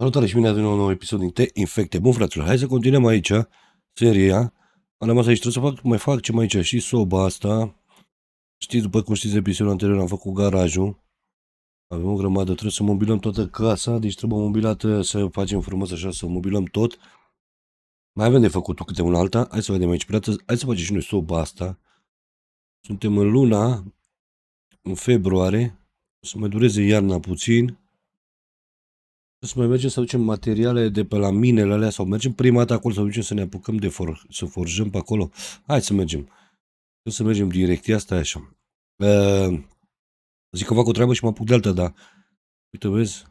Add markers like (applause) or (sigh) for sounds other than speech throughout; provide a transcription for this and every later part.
Salutare și bine din nou un nou episod din Te Infecte. Bun, fraților, hai să continuăm aici seria. Am rămas aici, trebuie să fac, mai fac ce mai aici și soba asta. Știți, după cum știți, episodul anterior am făcut garajul. Avem o grămadă, trebuie să mobilăm toată casa, deci trebuie mobilată să facem frumos așa, să mobilăm tot. Mai avem de făcut câte una alta, hai să vedem aici. Plată. Hai să facem și noi soba asta. Suntem în luna, în februarie, o să mai dureze iarna puțin. Să mai mergem să aducem materiale de pe la minele alea sau mergem prima dată acolo să ducem să ne apucăm de for, să forjăm pe acolo. Hai să mergem. Să, să mergem direct. Asta stai așa. Uh, zic că fac o treabă și mă apuc de alta, dar uite, vezi?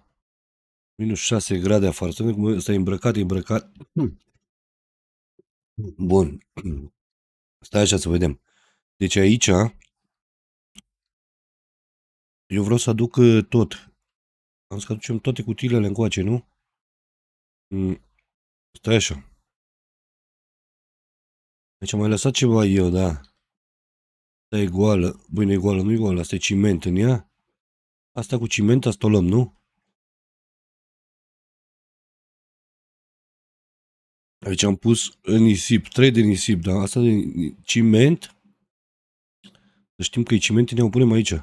Minus 6 grade afară. Să cum stai îmbrăcat, e îmbrăcat. Bun. Stai așa să vedem. Deci aici eu vreau să aduc ă, tot. Am să aducem toate cutiile încoace, nu? Mm. Stai așa. Deci am mai lăsat ceva eu, da. Asta e goală. Băi, nu e goală, nu e goală. Asta e ciment în ea. Asta cu ciment, asta o luăm, nu? Aici am pus în nisip, 3 de nisip, da. asta de ciment. Să știm că e ciment, ne o punem aici.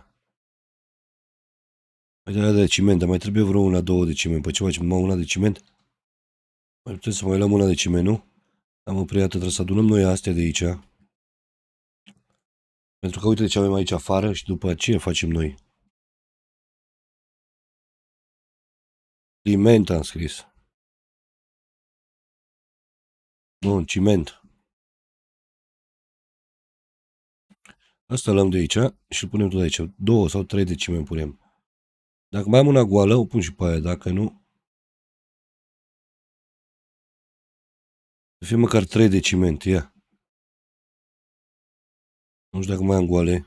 Hai de ciment, dar mai trebuie vreo una, două de ciment. Păi ce facem? Numai una de ciment? Mai putem să mai luăm una de ciment, nu? Am opriată, trebuie să adunăm noi astea de aici. Pentru că uite de ce avem aici afară și după aceea facem noi. Ciment am scris. Bun, ciment. Asta luăm de aici și îl punem tot aici. Două sau trei de ciment punem. Dacă mai am una goală, o pun și pe aia. Dacă nu... Să fie măcar 3 de ciment, ia. Nu știu dacă mai am goale.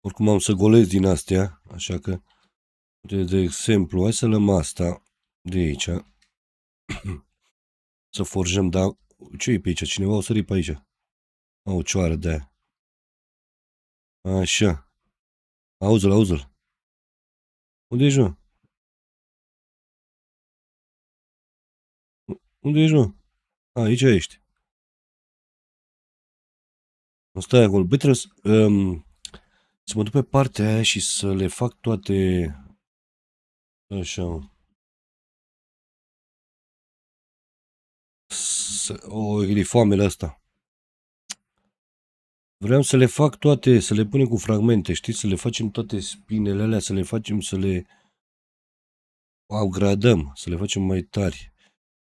Oricum am să golez din astea, așa că... De, de exemplu, hai să lăm asta de aici. (clears throat) să forjăm, da ce e pe aici? Cineva o sări pe aici. au o cioară de aia. Așa. Auzul, auzul. Unde ești, mă? Unde ești, mă? A, aici ești. Nu stai acolo. Băi, trebuie să, um, să mă duc pe partea aia și să le fac toate... Așa, să, o, e foamele asta. Vreau să le fac toate, să le punem cu fragmente, știi? Să le facem toate spinele alea, să le facem, să le upgradăm, să le facem mai tari.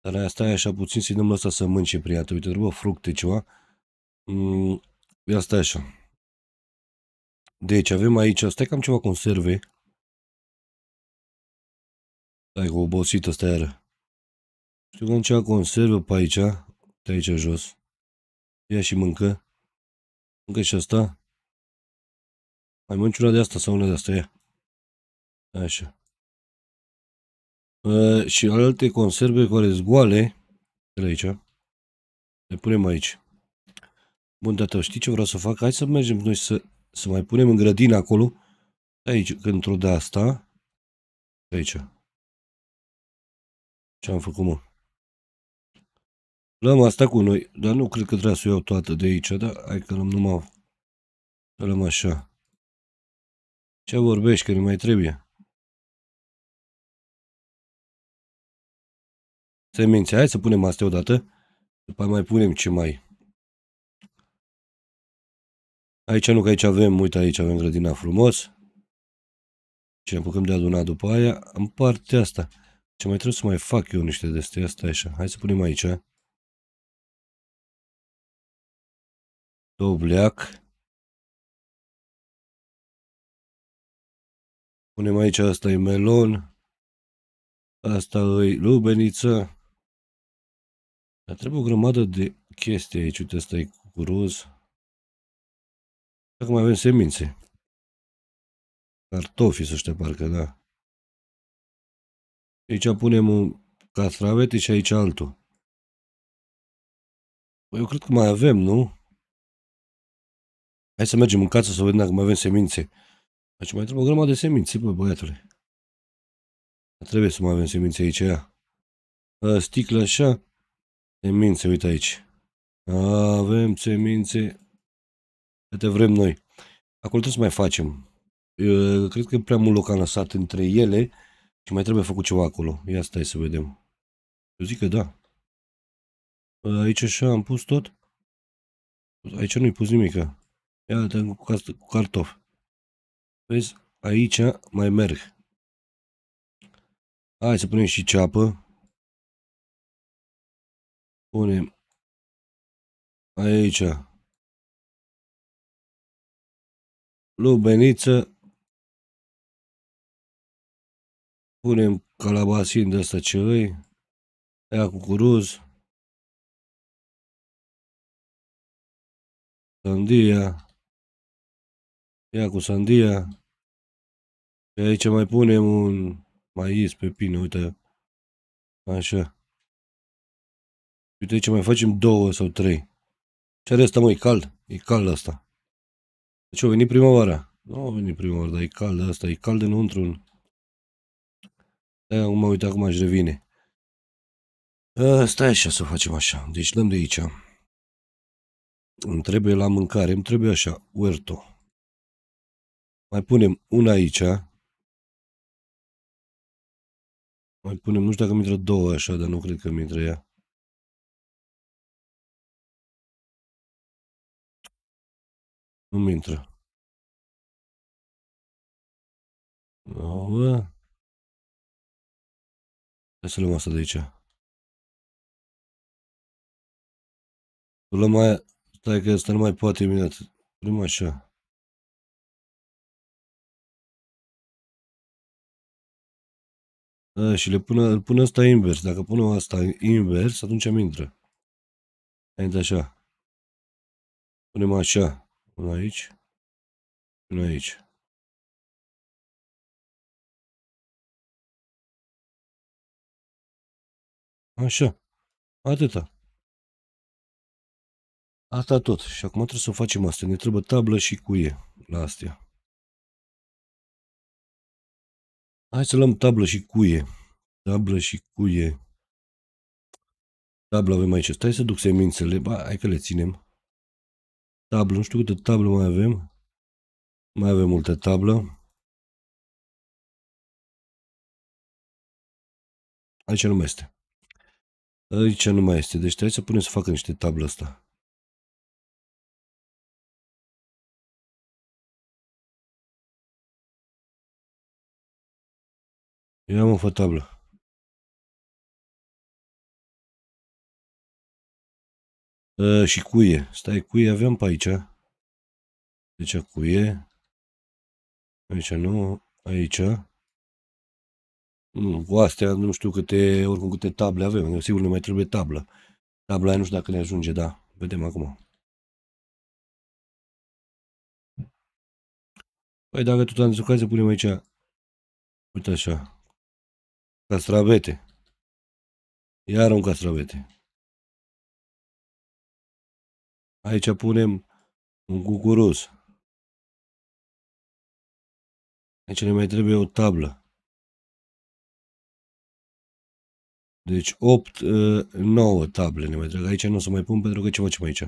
Dar asta e așa puțin să-i dăm să mânce prieteni. Uite, trebuie fructe, ceva. Mm, ia stai așa. Deci avem aici, stai că am ceva conserve. Stai că obosit asta iară. Știu că am ceva conserve pe aici, de aici jos. Ia și mâncă. Încă și asta. Mai mânci una de asta sau una de asta, e. Așa. Uh, și alte conserve care sunt goale, de aici, le punem aici. Bun, tata, știi ce vreau să fac? Hai să mergem noi să, să mai punem în grădină acolo. Aici, într-o de asta. Aici. Ce am făcut, mă? Lăm asta cu noi, dar nu cred că trebuie să o iau toată de aici, da? Hai că lăm numai, să lăm așa. Ce vorbești, că nu mai trebuie? Semințe, hai să punem astea odată, după mai punem ce mai. Aici nu, că aici avem, uite aici avem grădina frumos. Ce apucăm de adunat după aia, în partea asta. Ce mai trebuie să mai fac eu niște de astea, asta așa. Hai să punem aici, Dobleac. Punem aici, asta e melon. Asta e lubeniță. Dar trebuie o grămadă de chestii aici. Uite, asta e cucuruz. Acum avem semințe. Cartofi, să știu, parcă, da. Aici punem un castravete și aici altul. Păi, eu cred că mai avem, nu? Hai să mergem în casă să vedem dacă mai avem semințe. Deci mai trebuie o grămadă de semințe, bă, băiatule. Trebuie să mai avem semințe aici, ia. A, sticlă așa. Semințe, uite aici. Avem semințe. Câte vrem noi. Acolo trebuie să mai facem. Eu, cred că e prea mult loc a lăsat între ele și mai trebuie făcut ceva acolo. Ia stai să vedem. Eu zic că da. Aici așa am pus tot. Aici nu-i pus nimic. Ia uite cu, cu cartof. Vezi? Aici mai merg. Hai să punem și ceapă. Punem aici lubeniță. Punem calabasin de asta ce vei. Ia curuz. Sandia. Ia cu sandia. Și aici mai punem un maiz pe pine, uite. Așa. Uite aici mai facem două sau trei. Ce are asta, mă, e cald? E cald asta. Deci a venit primăvara. Nu a venit primăvara, dar e cald asta, e cald înăuntru. Da, acum, uite, acum aș revine. A, stai așa să facem așa. Deci luăm de aici. Îmi trebuie la mâncare, îmi trebuie așa, Uerto. Mai punem una aici. Mai punem, nu știu dacă mi intră două așa, dar nu cred că mi intră ea. Nu-mi intră. Nouă. Hai să luăm asta de aici. Luăm aia. Stai că asta nu mai poate imediat. Prima așa. A, da, și le pune, îl pun asta invers. Dacă pun asta invers, atunci îmi intră. Intră așa. Punem așa. Până aici. Până aici. Așa. Atâta. Asta tot. Și acum trebuie să facem asta. Ne trebuie tablă și cuie la astea. Hai să luăm tablă și cuie. Tablă și cuie. Tablă avem aici. Stai să duc semințele. Ba, hai că le ținem. Tablă. Nu știu câte tablă mai avem. Mai avem multe tablă. Aici nu mai este. Aici nu mai este. Deci trebuie să punem să facă niște tablă asta. Eu am o tablă. Uh, ă, și cuie. Stai, cuie aveam pe aici. Deci cuie. Aici nu, aici. Nu, cu astea nu știu câte, oricum câte table avem. Eu sigur ne mai trebuie tablă. Tabla aia nu știu dacă ne ajunge, da. Vedem acum. Păi dacă tot am zis să punem aici. Uite așa. Castravete. Iar un castravete. Aici punem un cucuruz. Aici ne mai trebuie o tablă. Deci 8, 9 ă, table ne mai trebuie. Aici nu o să mai pun pentru că ce facem aici?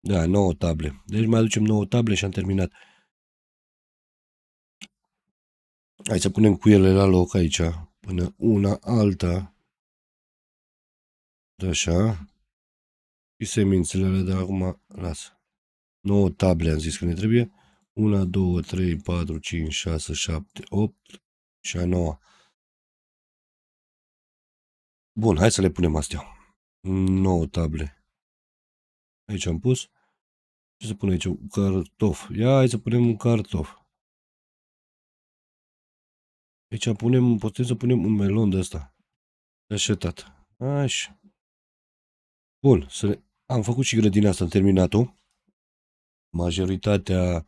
Da, 9 table. Deci mai aducem 9 table și am terminat. Hai să punem cuiele la loc aici până una alta. Așa. Și semințele, alea de acum las. 9 table am zis că ne trebuie. 1, 2, 3, 4, 5, 6, 7, 8 și a 9. Bun, hai să le punem astea. 9 table. Aici am pus. Ce să pun aici? Un cartof. Ia, hai să punem un cartof. Aici deci punem, putem să punem un melon de ăsta. Așetat. Așa. Bun, să ne... am făcut și grădina asta, am terminat-o. Majoritatea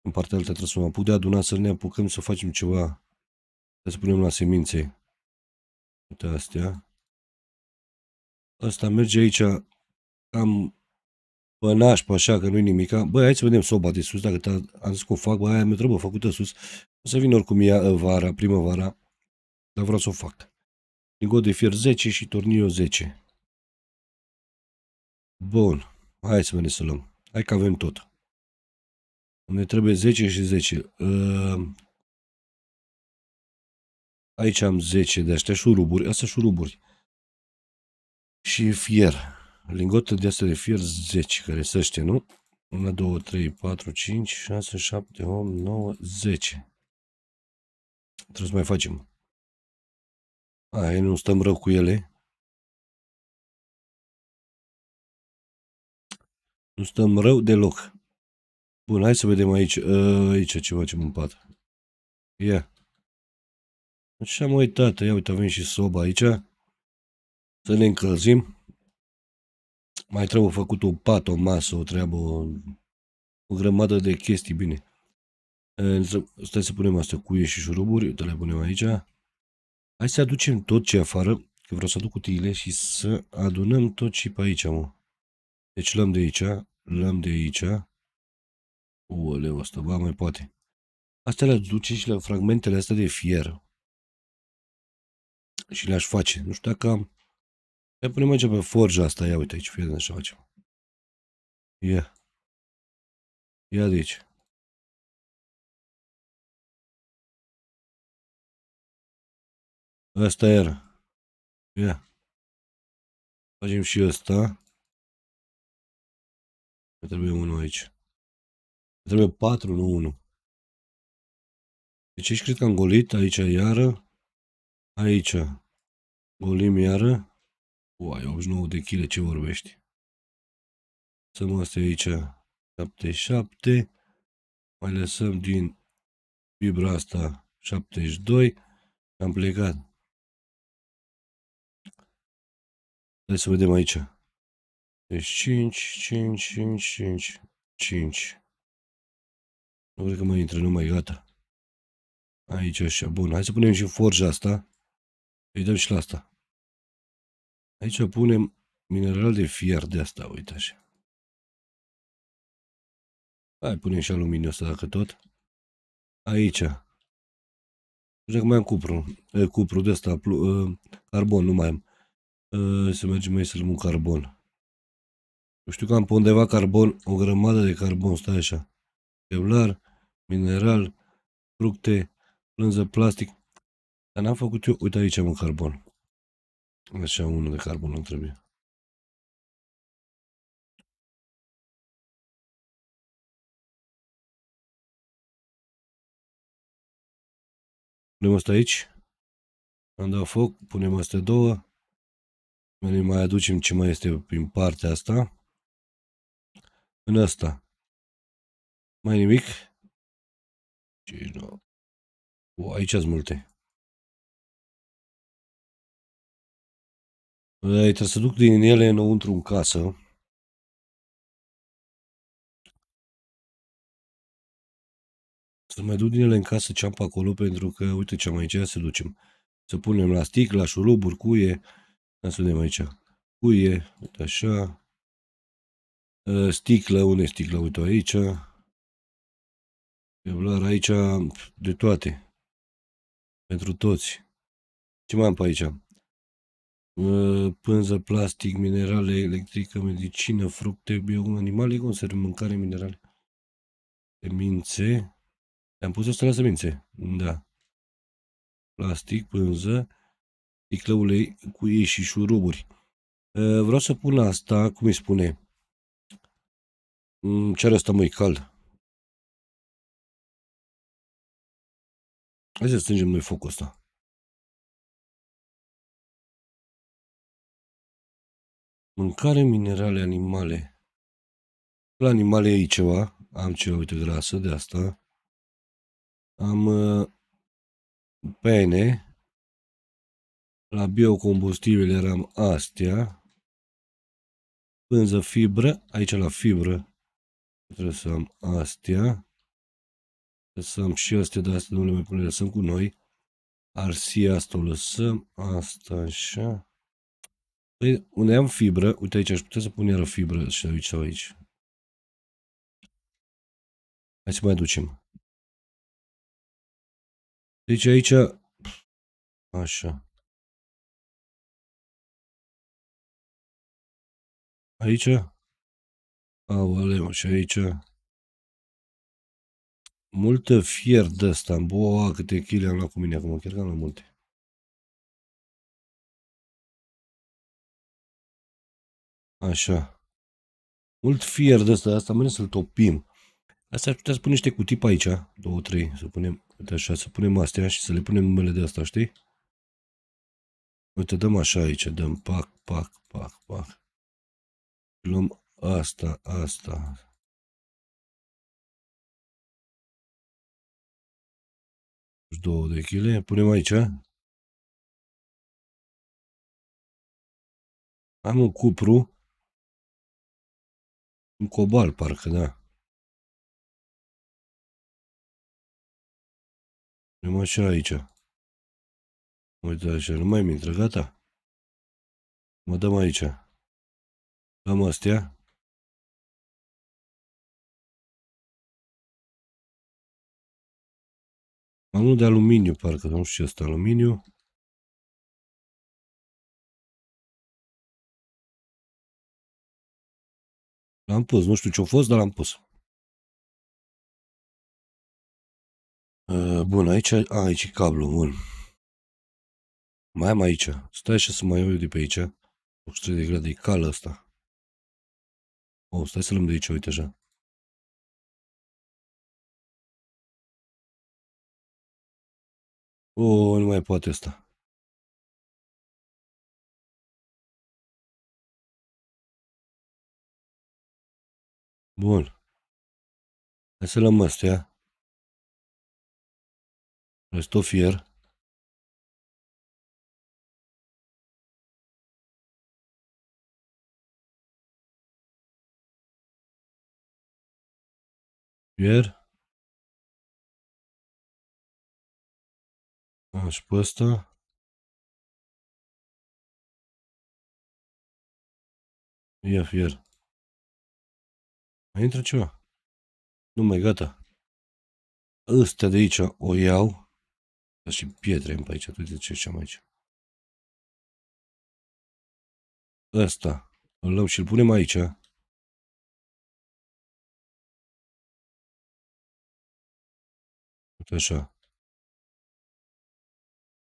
în partea alta trebuie să mă apuc de să ne apucăm să facem ceva. Să punem la semințe. Uite astea. Asta merge aici am pe așa că nu-i nimica. Bă, hai să vedem soba de sus, dacă am zis că o fac, bă, aia mi trebuie făcută sus. O să vin oricum ea în ă, vara, primăvara, dar vreau să o fac. Lingot de fier 10 și turniu 10. Bun, hai să venim să luăm. Hai că avem tot. Ne trebuie 10 și 10. Ă, aici am 10 de astea șuruburi, astea șuruburi. Și fier. Lingotă de astea de fier 10, care sunt ăștia, nu? 1, 2, 3, 4, 5, 6, 7, 8, 9, 10. Trebuie să mai facem. Aia nu stăm rău cu ele. Nu stăm rău deloc. Bun, hai să vedem aici. Ă, aici ce facem în pat. Ia. Așa am uitat. Ia uite, avem și soba aici. Să ne încălzim. Mai trebuie făcut un pat, o masă, o treabă, o, o grămadă de chestii, bine. Stai să punem astea cuie și șuruburi, uite le punem aici. Hai să aducem tot ce afară, că vreau să aduc cutiile și să adunăm tot ce pe aici, mă. Deci luăm de aici, luăm de aici. Oleu, asta, ba, mai poate. Astea le aducem și la fragmentele astea de fier. Și le-aș face. Nu știu dacă am... Le punem aici pe forja asta. Ia uite aici, fie de așa facem. Ia. Ia de aici. Asta era. Ia. Facem și ăsta. Mai trebuie unul aici. Mai trebuie patru, nu unul. Deci aici cred că am golit, aici iară. Aici. Golim iară. Uai, 89 de kg, ce vorbești? Lăsăm astea aici. 77. Mai lăsăm din fibra asta 72. Am plecat. Hai să vedem aici. Deci 5, 5, 5, 5, 5. Nu cred că mai intră, nu mai gata. Aici așa, bun. Hai să punem și forja asta. Îi dăm și la asta. Aici punem mineral de fier de asta, uite așa. Hai, punem și aluminiu asta dacă tot. Aici. Nu știu dacă mai am cupru. E, cupru de asta, carbon, nu mai am. Ă, să mergem mai să luăm un carbon. Eu știu că am pe undeva carbon, o grămadă de carbon, stai așa. Kevlar, mineral, fructe, plânză, plastic. Dar n-am făcut eu, uite aici am un carbon. Așa, unul de carbon îmi trebuie. Punem asta aici. Am dat foc, punem astea două. Ne mai aducem ce mai este prin partea asta. În asta. Mai nimic? Ce nu? O, aici sunt multe. Ei, trebuie să duc din ele înăuntru în casă. Să mai duc din ele în casă ce am pe acolo, pentru că, uite ce am aici, să ducem. Să punem la sticla, șuruburi, cuie, Hai să vedem aici. Cuie, uite așa. Sticlă, unde sticlă? Uite aici. Kevlar aici de toate. Pentru toți. Ce mai am pe aici? Pânză, plastic, minerale, electrică, medicină, fructe, bio, animale, conserve, mâncare, minerale. Semințe. Am pus asta la semințe. Da. Plastic, pânză sticlăule cu ei și șuruburi. Eh, vreau să pun asta, cum îi spune, mm, ce are asta mai cald. Hai să strângem noi focul ăsta. Mâncare, minerale, animale. La animale e ceva. Am ceva, uite, grasă de asta. Am uh, pene. La biocombustibil eram astea. Pânză fibră, aici la fibră trebuie să am astea. Trebuie să am și astea, dar astea nu le mai punem, lăsăm cu noi. Arsia asta o lăsăm, asta așa. Păi, unde am fibră, uite aici, aș putea să pun iară fibră și aici sau aici. Hai să mai ducem. Deci aici, așa. Aici? Aoleu, și aici? Multă fier de ăsta. Boa, câte chile am luat cu mine acum. Chiar că am luat multe. Așa. Mult fier de ăsta. Asta mâine să-l topim. Asta ar putea să punem niște cutii pe aici. 2, 3. Să punem, uite așa, să punem astea și să le punem numele de asta, știi? Uite, dăm așa aici. Dăm pac, pac, pac, pac luăm asta, asta. Două de chile, punem aici. Am un cupru. Un cobal, parcă, da. Punem așa aici. Uite așa, nu mai mi intră, gata. Mă dăm aici. Cam astea. Am unul de aluminiu, parcă, nu știu ce este aluminiu. L-am pus, nu știu ce-a fost, dar l-am pus. Bun, aici, a, aici e cablu, bun. Mai am aici. Stai și să mai uit de pe aici. 83 de grade, e cală asta. O, stai să luăm de aici, uite așa. O, nu mai poate asta. Bun. Hai să luăm astea. Restofier. Good. A, și pe ăsta. Ia fier. Mai intră ceva? Nu mai gata. Ăsta de aici o iau. Dar și pietre în pe aici. Uite ce ce am aici. Ăsta. Îl luăm și îl punem aici. Așa.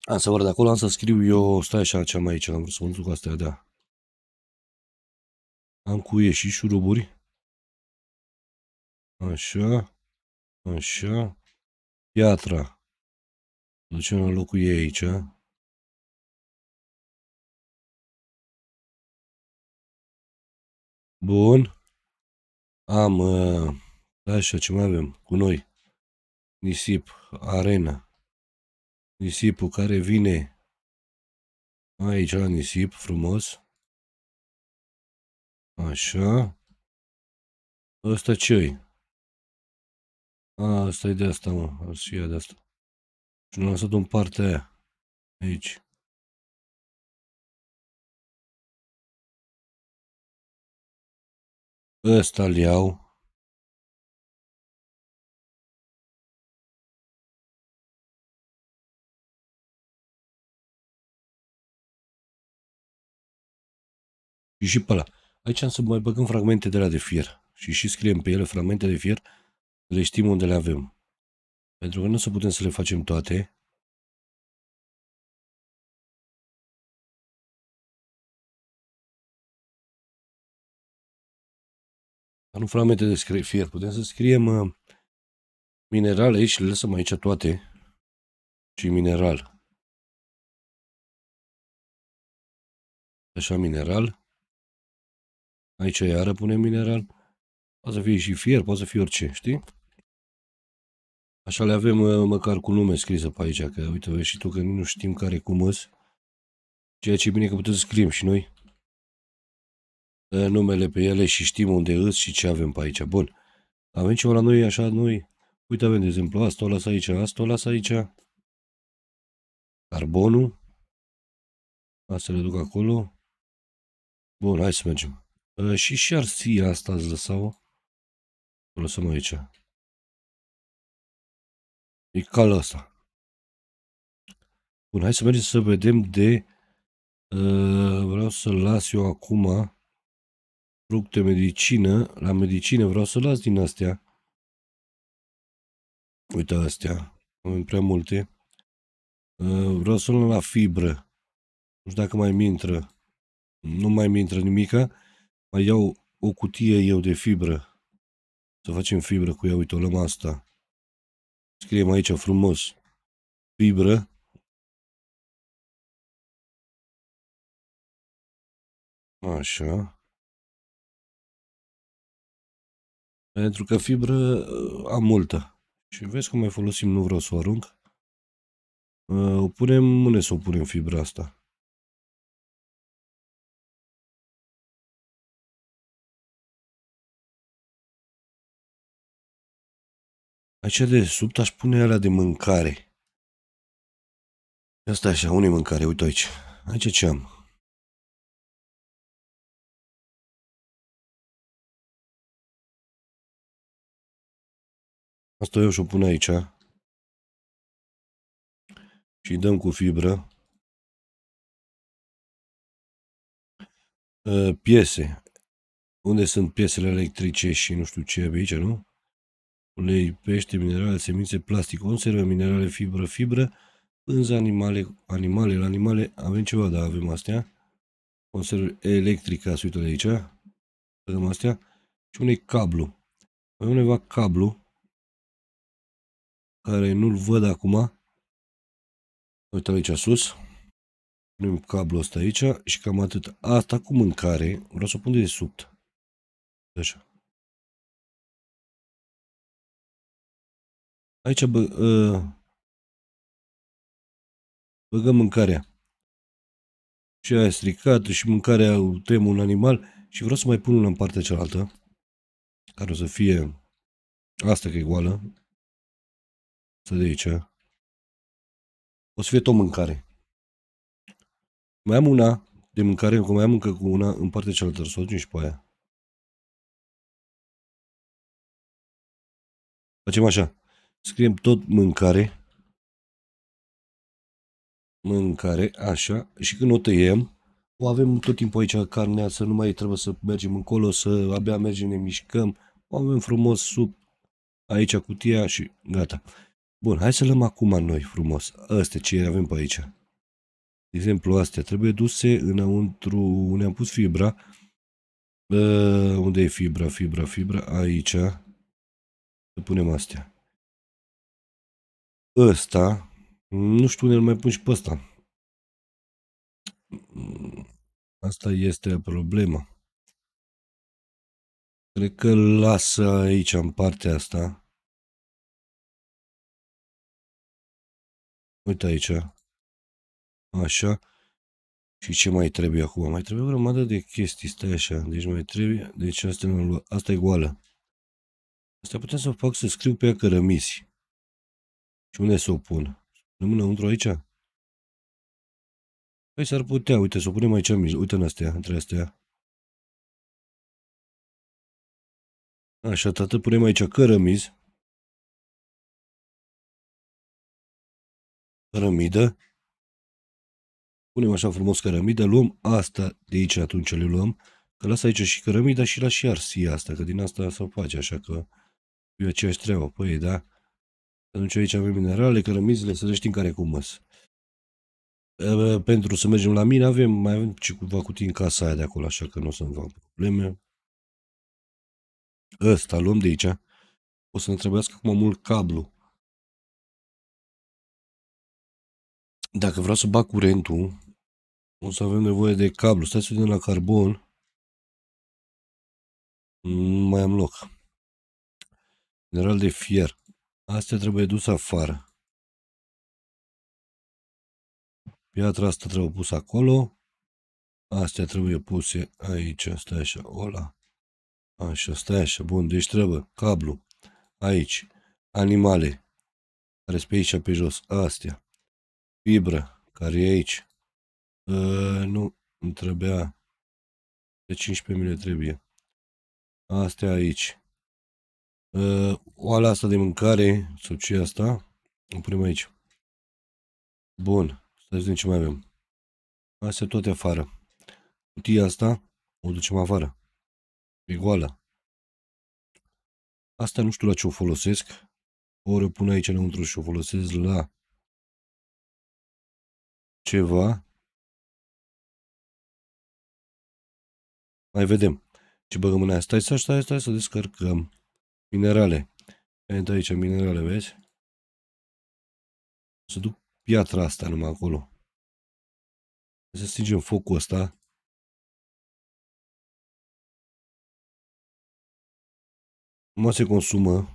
Am să văd de acolo, am să scriu eu, stai așa, ce am aici, am vrut să mă duc astea, da. Am cuie și șuruburi. Așa. Așa. Piatra. Ducem în locul ei aici. Bun. Am... Uh, așa, ce mai avem cu noi? nisip, arena. Nisipul care vine aici la nisip, frumos. Așa. Ăsta ce-i? A, asta e de asta, mă. Asta e de asta. Și l-am lăsat în partea aia. Aici. Ăsta-l iau. și pe ăla. Aici am să mai băgăm fragmente de la de fier și și scriem pe ele fragmente de fier, le știm unde le avem. Pentru că nu o să putem să le facem toate. Dar nu fragmente de fier, putem să scriem uh, minerale și le lăsăm aici toate, și mineral. Așa, mineral. Aici iară punem mineral. Poate să fie și fier, poate să fie orice, știi? Așa le avem uh, măcar cu nume scrisă pe aici, că uite, vezi și tu că nu știm care cum îs. Ceea ce e bine că putem să scriem și noi numele pe ele și știm unde îs și ce avem pe aici. Bun. Avem ceva la noi, așa, noi. Uite, avem, de exemplu, asta o las aici, asta o las aici. Carbonul. Asta le duc acolo. Bun, hai să mergem. Ă, și și ar fi asta îți dă O Lăsăm aici. E cal asta. Bun, hai să mergem să vedem de... Uh, vreau să las eu acum fructe medicină. La medicină vreau să las din astea. Uite astea. Am prea multe. Uh, vreau să luăm la fibră. Nu știu dacă mai mi intră. Nu mai mi intră nimica. Mai iau o cutie eu de fibră. Să facem fibră cu ea, uite, o luăm asta. Scriem aici frumos. Fibră. Așa. Pentru că fibră uh, am multă. Și vezi cum mai folosim, nu vreau să o arunc. Uh, o punem, unde să o punem fibra asta? Aici de sub aș pune alea de mâncare. Asta așa, unei mâncare, uite aici. Aici ce am? Asta eu și-o pun aici. Și dăm cu fibră. Ă, piese. Unde sunt piesele electrice și nu știu ce e aici, nu? ulei, pește, minerale, semințe, plastic, conserve minerale, fibră, fibră, pânză, animale, animale, la animale avem ceva, da, avem astea, conserve electrică, uite de aici, avem astea, și unei cablu. Avem uneva cablu, care nu-l văd acum, uite aici sus, punem cablul ăsta aici și cam atât. Asta cu mâncare, vreau să o pun de sub. Așa. Aici bă, uh, băgăm mâncarea. Și aia stricată și mâncarea tremur un animal și vreau să mai pun una în partea cealaltă care o să fie asta că e goală. Să de aici. O să fie tot mâncare. Mai am una de mâncare, cum mai am încă cu una în partea cealaltă, să o ducem și pe aia. Facem așa. Scriem tot mâncare. Mâncare, așa. Și când o tăiem, o avem tot timpul aici carnea, să nu mai trebuie să mergem încolo, să abia mergem, ne mișcăm. O avem frumos sub aici cutia și gata. Bun, hai să luăm acum noi frumos. Astea ce avem pe aici. De exemplu, astea trebuie duse înăuntru, ne-am pus fibra. Uh, unde e fibra, fibra, fibra? Aici. Să punem astea ăsta. Nu știu unde îl mai pun și pe ăsta. Asta este problema. Cred că îl las aici, în partea asta. Uite aici. Așa. Și ce mai trebuie acum? Mai trebuie o grămadă de chestii. Stai așa. Deci mai trebuie... Deci asta, nu asta e goală. Asta putem să fac să scriu pe ea cărămizi. Și unde să o pun? Nu Punem înăuntru aici? Păi s-ar putea, uite, să o punem aici în mijloc, uite în astea, între astea. Așa, tată, punem aici cărămiz. Cărămidă. Punem așa frumos cărămidă, luăm asta de aici, atunci le luăm. Că las aici și cărămida și las și arsia asta, că din asta se face, așa că e aceeași treabă. Păi, da. Aduce aici avem minerale, cărămizile, să le știm care cum măs. Ă, pentru să mergem la mine avem, mai avem și cu cutii în casa aia de acolo, așa că nu o să-mi fac probleme. Ăsta luăm de aici. O să ne trebuiască acum mult cablu. Dacă vreau să bag curentul, o să avem nevoie de cablu. Stai să vedem la carbon. Nu mai am loc. Mineral de fier. Astea trebuie dus afară. Piatra asta trebuie pusă acolo. Astea trebuie puse aici. Stai așa, ola. Așa, stai așa. Bun, deci trebuie cablu. Aici. Animale. Care pe aici pe jos. Astea. Fibră. Care e aici. E, ă, nu, îmi trebuia. De 15 mile trebuie. Astea aici. Uh, oala asta de mâncare, sau ce asta, oprim aici. Bun, să vedem ce mai avem. Astea toate afară. Cutia asta o ducem afară. E goală. Asta nu știu la ce o folosesc. Ori o pun aici înăuntru și o folosesc la ceva. Mai vedem. Ce băgăm în aia? Stai, stai, stai, stai să descărcăm. Minerale. Uite aici minerale, vezi? Să duc piatra asta numai acolo. Să stingem focul ăsta. Mă se consumă. Bun,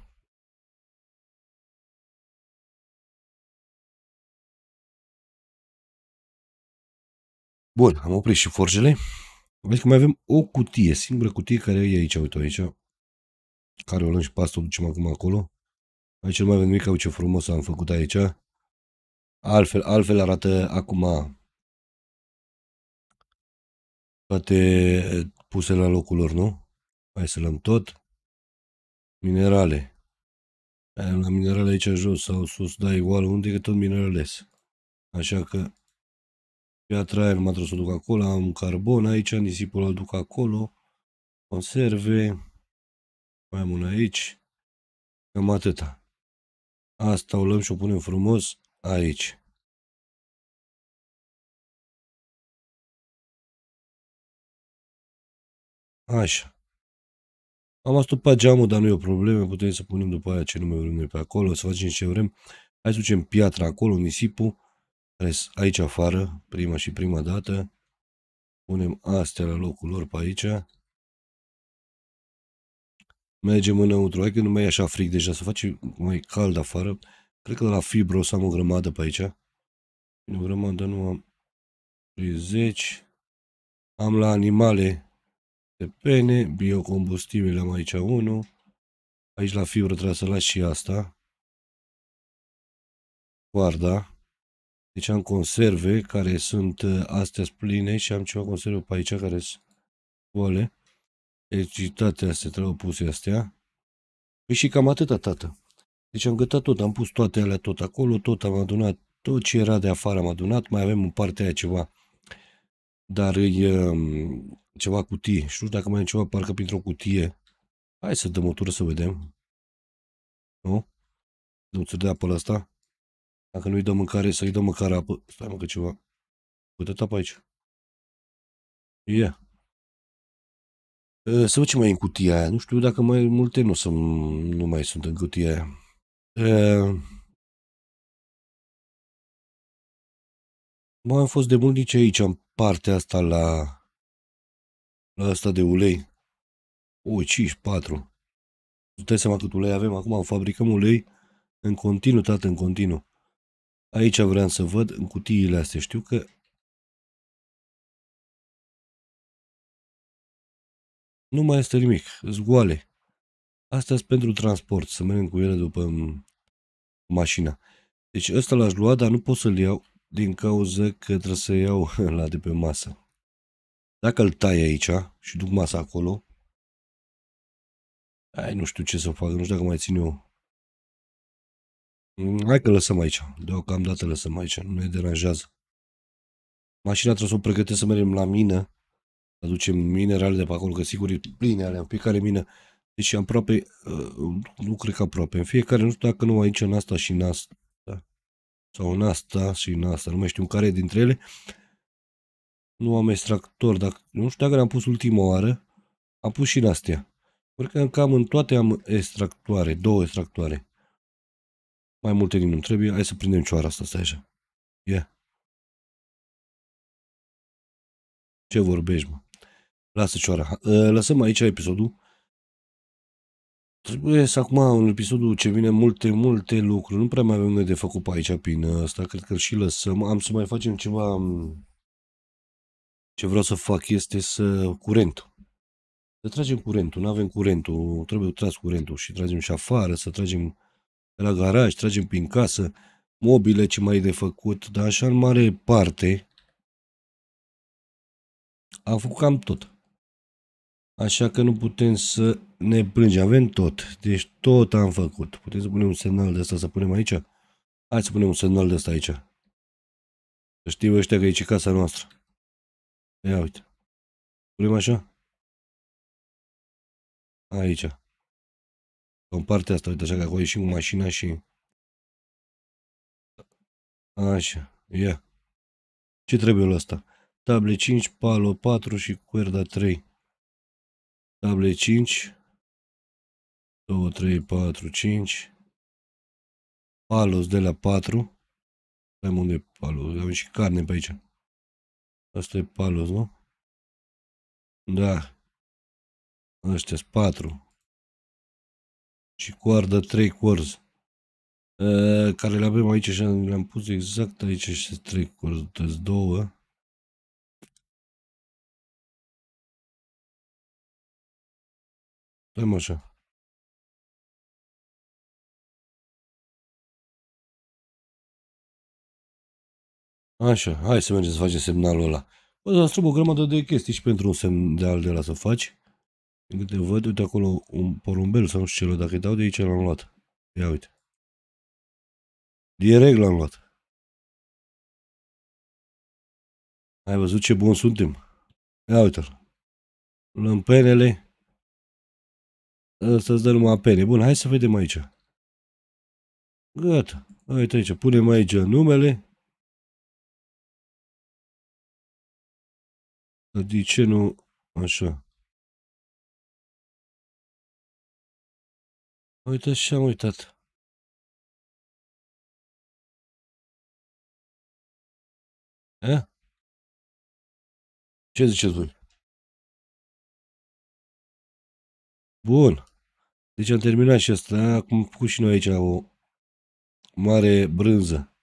am oprit și forjele. Vezi că mai avem o cutie, singura cutie care e aici, uite aici care o luăm și pastul, ducem acum acolo. Aici nu mai avem nimic, au ce frumos am făcut aici. Altfel, altfel arată acum toate puse la locul lor, nu? Hai să luăm tot. Minerale. La minerale aici jos sau sus, da, igual unde, că tot minerale Așa că piatra aia numai trebuie să o duc acolo, am carbon aici, nisipul îl duc acolo, conserve, mai am una aici, cam atâta. Asta o luăm și o punem frumos aici. Așa. Am astupat geamul, dar nu e o problemă, putem să punem după aia ce nume vrem noi pe acolo, să facem ce vrem. Hai să ducem piatra acolo, nisipul, aici afară, prima și prima dată. Punem astea la locul lor pe aici mergem înăuntru. Hai că nu mai e așa frig deja, să face mai cald afară. Cred că la Fibro o să am o grămadă pe aici. O grămadă nu am. 30. Am la animale de pene, biocombustibile am aici 1. Aici la fibro trebuie să las și asta. Coarda. Deci am conserve care sunt uh, astea pline și am ceva conserve pe aici care sunt goale. Deci toate astea trebuie puse astea. Păi și cam atâta, tată. Deci am gătat tot, am pus toate alea tot acolo, tot am adunat, tot ce era de afară am adunat, mai avem în partea aia ceva. Dar e um, ceva cutie. Știu dacă mai e ceva, parcă printr-o cutie. Hai să dăm o tură să vedem. Nu? Nu ți dea la asta? Dacă nu-i dăm mâncare, să-i dăm măcar apă. Stai mă că ceva. Uite-te aici. aici. Yeah. Ă, să văd ce mai e în cutia aia. Nu știu dacă mai multe nu, sunt, nu mai sunt în cutia aia. Ă, mă, am fost de mult nici aici, în partea asta la, la asta de ulei. O, 5, 4. Nu dai seama cât ulei avem acum, fabricăm ulei în continuu, tată, în continuu. Aici vreau să văd în cutiile astea. Știu că Nu mai este nimic, zgoale. Astea sunt pentru transport, să mergem cu ele după mașina. Deci ăsta l-aș lua, dar nu pot să-l iau din cauza că trebuie să iau (laughs) la de pe masă. Dacă îl tai aici și duc masa acolo, ai, nu știu ce să fac, nu știu dacă mai țin eu. Mm, hai că lăsăm aici, deocamdată lăsăm aici, nu ne deranjează. Mașina trebuie să o pregătesc să mergem la mină aducem minerale de pe acolo, că sigur e pline alea în fiecare mină. Deci aproape, uh, nu cred că aproape, în fiecare, nu știu dacă nu aici în asta și în asta, sau în asta și în asta, nu mai știu care dintre ele. Nu am extractor, dacă, nu știu dacă le-am pus ultima oară, am pus și în astea. Cred că cam în toate am extractoare, două extractoare. Mai multe din nu trebuie, hai să prindem cioara asta, stai așa. Ia. Yeah. Ce vorbești, mă? Lasă cioara. Ă, lăsăm aici episodul. Trebuie să acum, în episodul ce vine, multe, multe lucruri. Nu prea mai avem noi de făcut pe aici, prin asta. Cred că și lăsăm. Am să mai facem ceva... Ce vreau să fac este să... curent. Să tragem curentul. Nu avem curentul. Trebuie tras curentul și tragem și afară, să tragem la garaj, tragem prin casă, mobile ce mai e de făcut, dar așa în mare parte am făcut cam tot. Așa că nu putem să ne plângem. Avem tot. Deci tot am făcut. Putem să punem un semnal de asta, să punem aici? Hai să punem un semnal de asta aici. Să știu ăștia că e casa noastră. Ia uite. Punem așa? Aici. În partea asta, uite așa că acolo ieșim cu mașina și... Așa, ia. Ce trebuie la asta? Table 5, palo 4 și cuerda 3 table 5, 2, 3, 4, 5, palos de la 4, Stai unde e palos? Avem și carne pe aici. Asta e palos, nu? Da. ăștia sunt 4. Și coardă 3 corzi. Ă, care le avem aici și le-am pus exact aici și 3 corzi. 2. Immersion Așa, hai să mergem să facem semnalul ăla. Bă, dar o grămadă de chestii și pentru un semn de al de la să faci. Din câte văd, uite acolo un porumbel sau nu știu ce, dacă îi dau de aici l-am luat. Ia uite. Direct l-am luat. Ai văzut ce bun suntem? Ia uite-l. Lămpenele. Să-ți dă numai pene. Bun, hai să vedem aici. Gata. Uite aici, punem aici numele. De ce nu... Așa. Uite și am uitat. E? Ce ziceți voi? Bun. Deci am terminat și asta. Acum am făcut și noi aici o mare brânză.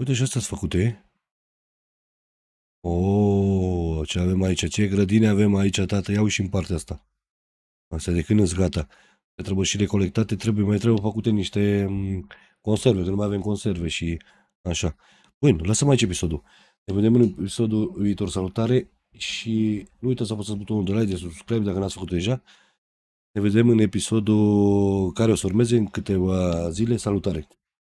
Uite și astea sunt făcute. Oh, ce avem aici? Ce grădini avem aici, tată? Iau și în partea asta. Asta de când sunt gata. Le trebuie și recolectate, trebuie, mai trebuie făcute niște mm, conserve, că nu mai avem conserve și așa. Bun, lăsăm aici episodul. Ne vedem în episodul viitor. Salutare și nu uitați să apăsați butonul de like, de subscribe dacă n-ați făcut deja. Ne vedem în episodul care o să urmeze în câteva zile. Salutare!